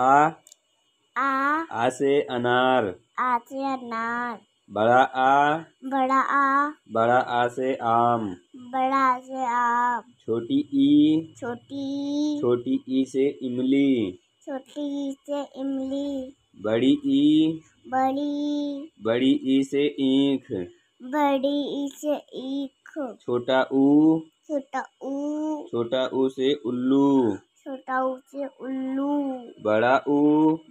आ आ आ से अनार आ से अनार बड़ा आ बड़ा आ बड़ा आ से आम बड़ा आ से आम छोटी ई छोटी छोटी ई से इमली छोटी ई से इमली बड़ी ई बड़ी बड़ी ई से ईख बड़ी ई से ईख छोटा ऊ छोटा ऊ छोटा ऊ से उल्लू बड़ा ऊ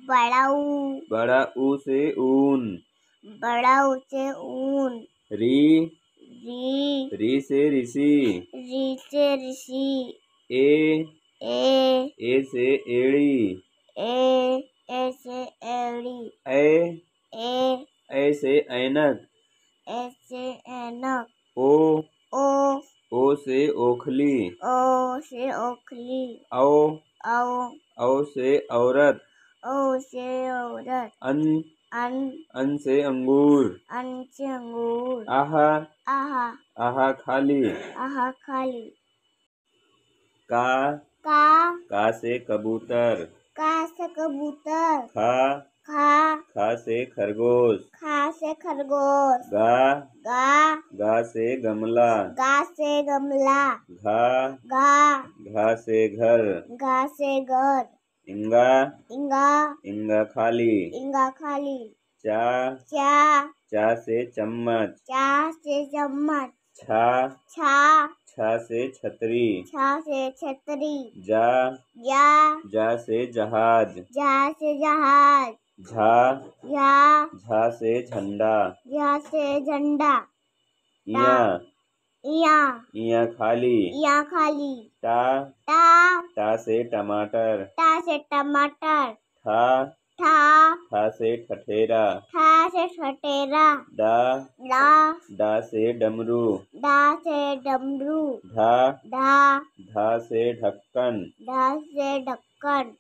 बड़ा ऊ बड़ा ऊ से ऊन बड़ा ऊ से ऊन री री री से ऋषि री से ऋषि ए ए ए से एड़ी ए ए से एड़ी ए ए ए से ऐनक ए से ऐनक ओ ओ ओ से ओखली ओ से ओखली ओ औ औ से औरत औ से औरत अन अन अन से अंगूर अन से अंगूर आहा आहा आहा खाली आहा खाली का का का से कबूतर का से कबूतर खा खा खा से खरगोश खा से खरगोश गा गा गा से गमला गा से गमला घा घा घा से घर घा से घर इंगा इंगा इंगा खाली इंगा खाली चा चा चा से चम्मच चा से चम्मच छा छा छा से छतरी छा से छतरी जा जा जा से जहाज जा से जहाज झा झा झा से झंडा झा से झंडा या या या खाली या खाली टा टा टा से टमाटर टा से टमाटर ठा था था से ठठेरा ठा से ठठेरा डा डा डा से डमरू डा से डमरू ढा ढा ढा से ढक्कन ढा से ढक्कन